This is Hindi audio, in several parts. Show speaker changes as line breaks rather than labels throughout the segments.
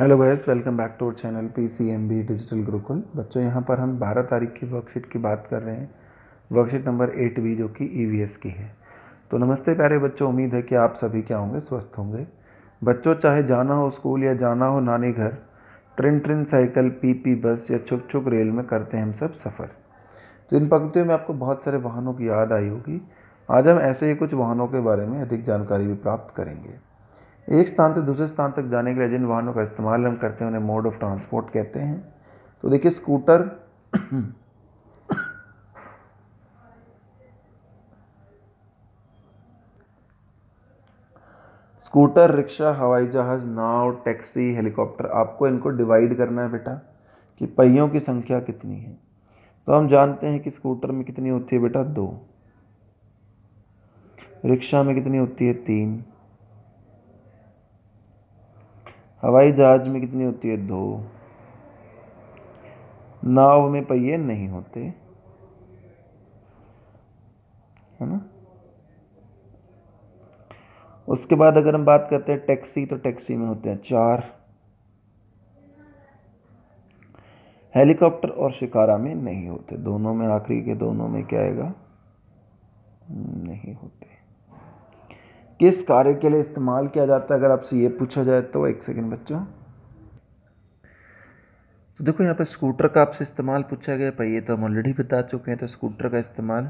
hello guys welcome back to our channel P C M B digital Gurukul बच्चों यहाँ पर हम 12 तारीख की वर्कशीट की बात कर रहे हैं वर्कशीट नंबर एट बी जो कि ई e की है तो नमस्ते प्यारे बच्चों उम्मीद है कि आप सभी क्या होंगे स्वस्थ होंगे बच्चों चाहे जाना हो स्कूल या जाना हो नानी घर ट्रेन ट्रेन साइकिल पी पी बस या छुक छुक रेल में करते हैं हम सब सफ़र तो इन पंक्तियों में आपको बहुत सारे वाहनों की याद आई होगी आज हम ऐसे ही कुछ वाहनों के बारे में अधिक जानकारी भी प्राप्त करेंगे एक स्थान से दूसरे स्थान तक जाने के लिए जिन वाहनों का इस्तेमाल हम करते हैं उन्हें मोड ऑफ ट्रांसपोर्ट कहते हैं तो देखिए स्कूटर स्कूटर रिक्शा हवाई जहाज़ नाव टैक्सी हेलीकॉप्टर आपको इनको डिवाइड करना है बेटा कि पहियों की संख्या कितनी है तो हम जानते हैं कि स्कूटर में कितनी होती है बेटा दो रिक्शा में कितनी होती है तीन हवाई जहाज में कितनी होती है दो नाव में पहिए नहीं होते है ना उसके बाद अगर हम बात करते हैं टैक्सी तो टैक्सी में होते हैं चार हेलीकॉप्टर और शिकारा में नहीं होते दोनों में आखिरी के दोनों में क्या आएगा नहीं होते किस कार्य के लिए इस्तेमाल किया जाता है अगर आपसे ये पूछा जाए तो एक सेकेंड बच्चों तो देखो यहाँ पर स्कूटर का आपसे इस्तेमाल पूछा गया पर ये तो हम ऑलरेडी बता चुके हैं तो स्कूटर का इस्तेमाल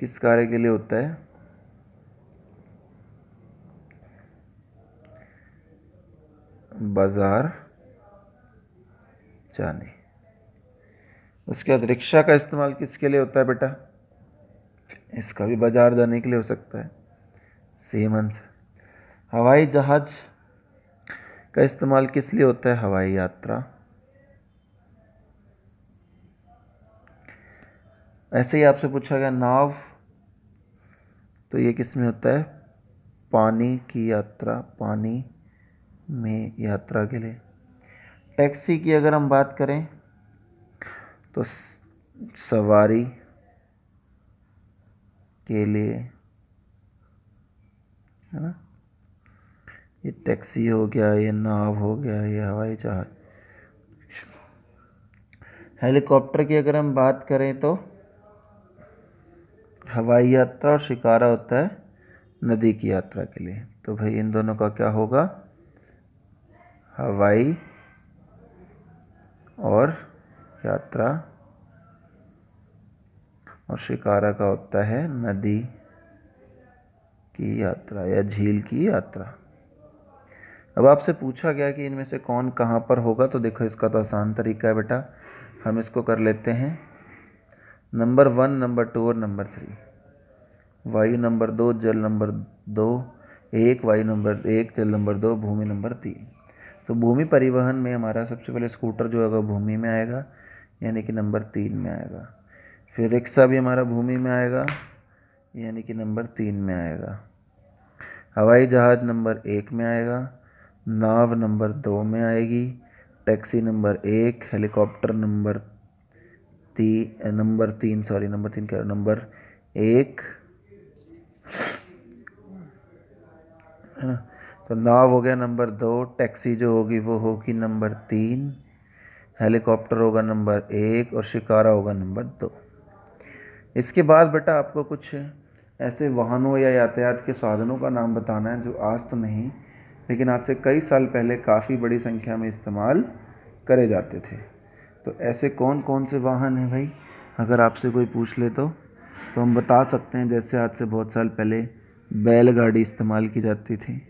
किस कार्य के लिए होता है बाज़ार जाने उसके बाद रिक्शा का इस्तेमाल किसके लिए होता है बेटा इसका भी बाज़ार जाने के लिए हो सकता है सेम आंसर हवाई जहाज का इस्तेमाल किस लिए होता है हवाई यात्रा ऐसे ही आपसे पूछा गया नाव तो ये किस में होता है पानी की यात्रा पानी में यात्रा के लिए टैक्सी की अगर हम बात करें तो सवारी के लिए है ना ये टैक्सी हो गया ये नाव हो गया ये हवाई जहाज हेलीकॉप्टर की अगर हम बात करें तो हवाई यात्रा और शिकारा होता है नदी की यात्रा के लिए तो भाई इन दोनों का क्या होगा हवाई और यात्रा और शिकारा का होता है नदी की यात्रा या झील की यात्रा अब आपसे पूछा गया कि इनमें से कौन कहाँ पर होगा तो देखो इसका तो आसान तरीका है बेटा हम इसको कर लेते हैं नंबर वन नंबर टू और नंबर थ्री वायु नंबर दो जल नंबर दो एक वायु नंबर एक जल नंबर दो भूमि नंबर तीन तो भूमि परिवहन में हमारा सबसे पहले स्कूटर जो होगा भूमि में आएगा यानी कि नंबर तीन में आएगा फिर रिक्शा भी हमारा भूमि में आएगा यानी कि नंबर तीन में आएगा हवाई जहाज़ नंबर एक में आएगा नाव नंबर दो में आएगी टैक्सी नंबर एक हेलीकॉप्टर नंबर ती नंबर तीन सॉरी नंबर तीन क्या नंबर एक है ना तो नाव हो गया नंबर दो टैक्सी जो होगी वो होगी नंबर तीन हेलीकॉप्टर होगा नंबर एक और शिकारा होगा नंबर दो इसके बाद बेटा आपको कुछ ऐसे वाहनों या यातायात के साधनों का नाम बताना है जो आज तो नहीं लेकिन आज से कई साल पहले काफ़ी बड़ी संख्या में इस्तेमाल करे जाते थे तो ऐसे कौन कौन से वाहन हैं भाई अगर आपसे कोई पूछ ले तो तो हम बता सकते हैं जैसे आज से बहुत साल पहले बैलगाड़ी इस्तेमाल की जाती थी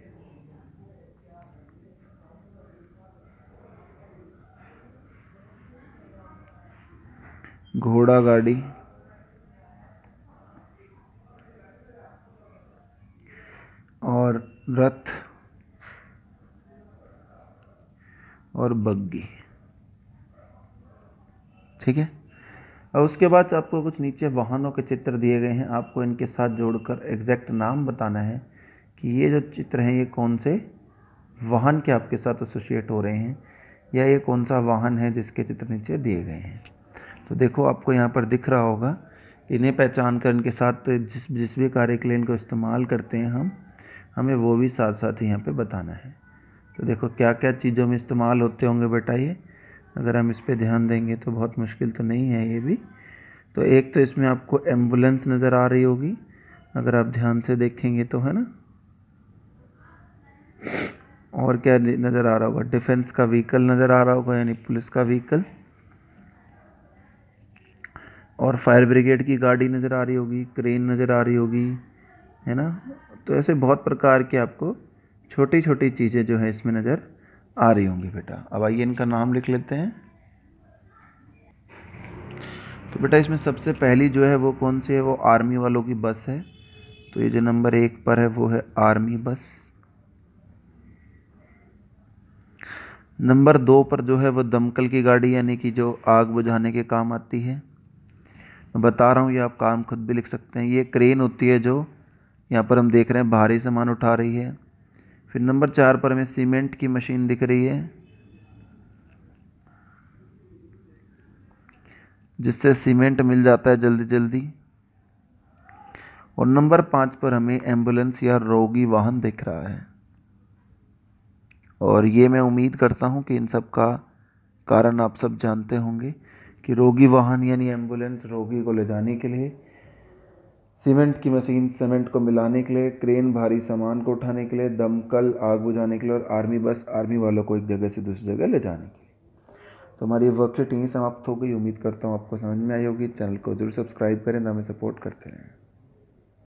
घोड़ा गाड़ी रथ और बग्गी ठीक है और उसके बाद आपको कुछ नीचे वाहनों के चित्र दिए गए हैं आपको इनके साथ जोड़कर एग्जैक्ट नाम बताना है कि ये जो चित्र हैं ये कौन से वाहन के आपके साथ एसोसिएट हो रहे हैं या ये कौन सा वाहन है जिसके चित्र नीचे दिए गए हैं तो देखो आपको यहाँ पर दिख रहा होगा इन्हें पहचान कर इनके साथ जिस जिस भी कार्य के लिए इनको इस्तेमाल करते हैं हम हमें वो भी साथ साथ ही यहाँ पे बताना है तो देखो क्या क्या चीज़ों में इस्तेमाल होते होंगे बेटा ये अगर हम इस पर ध्यान देंगे तो बहुत मुश्किल तो नहीं है ये भी तो एक तो इसमें आपको एम्बुलेंस नज़र आ रही होगी अगर आप ध्यान से देखेंगे तो है ना और क्या नज़र आ रहा होगा डिफेंस का व्हीकल नज़र आ रहा होगा यानी पुलिस का व्हीकल और फायर ब्रिगेड की गाड़ी नज़र आ रही होगी क्रेन नज़र आ रही होगी है ना तो ऐसे बहुत प्रकार के आपको छोटी छोटी चीज़ें जो हैं इसमें नज़र आ रही होंगी बेटा अब आइए इनका नाम लिख लेते हैं तो बेटा इसमें सबसे पहली जो है वो कौन सी है वो आर्मी वालों की बस है तो ये जो नंबर एक पर है वो है आर्मी बस नंबर दो पर जो है वो दमकल की गाड़ी यानी कि जो आग बुझाने के काम आती है मैं बता रहा हूँ ये आप काम खुद भी लिख सकते हैं ये क्रेन होती है जो यहाँ पर हम देख रहे हैं भारी सामान उठा रही है फिर नंबर चार पर हमें सीमेंट की मशीन दिख रही है जिससे सीमेंट मिल जाता है जल्दी जल्दी और नंबर पाँच पर हमें एम्बुलेंस या रोगी वाहन दिख रहा है और ये मैं उम्मीद करता हूँ कि इन सब का कारण आप सब जानते होंगे कि रोगी वाहन यानी एम्बुलेंस रोगी को ले जाने के लिए सीमेंट की मशीन सीमेंट को मिलाने के लिए क्रेन भारी सामान को उठाने के लिए दमकल आग बुझाने के लिए और आर्मी बस आर्मी वालों को एक जगह से दूसरी जगह ले जाने के लिए तो हमारी वर्कशीट यहीं समाप्त हो गई उम्मीद करता हूँ आपको समझ में आई होगी चैनल को जरूर सब्सक्राइब करें हमें सपोर्ट करते रहें